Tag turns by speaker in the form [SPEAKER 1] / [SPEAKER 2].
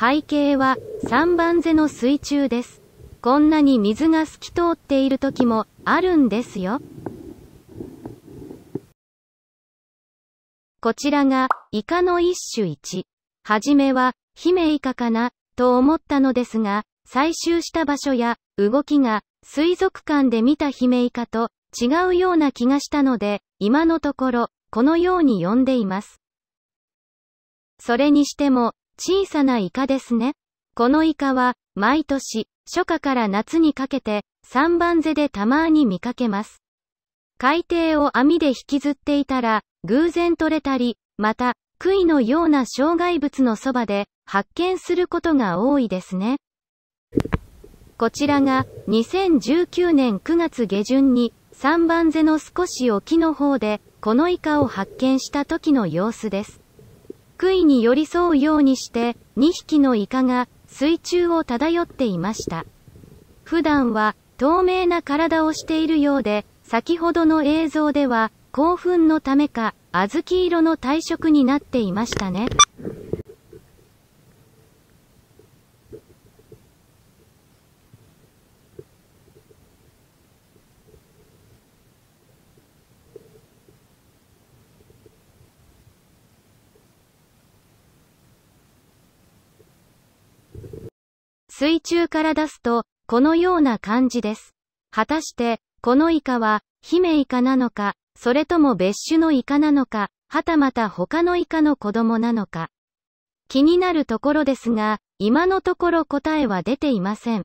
[SPEAKER 1] 背景は3番瀬の水中です。こんなに水が透き通っている時もあるんですよ。こちらがイカの一種1。はじめはヒメイカかなと思ったのですが、採集した場所や動きが水族館で見たヒメイカと違うような気がしたので、今のところこのように呼んでいます。それにしても、小さなイカですね。このイカは、毎年、初夏から夏にかけて、三番瀬でたまに見かけます。海底を網で引きずっていたら、偶然取れたり、また、杭のような障害物のそばで、発見することが多いですね。こちらが、2019年9月下旬に、三番瀬の少し沖の方で、このイカを発見した時の様子です。福井に寄り添うようにして、2匹のイカが水中を漂っていました。普段は透明な体をしているようで、先ほどの映像では興奮のためか、小豆色の体色になっていましたね。水中から出すと、このような感じです。果たして、このイカは、ヒメイカなのか、それとも別種のイカなのか、はたまた他のイカの子供なのか。気になるところですが、今のところ答えは出ていません。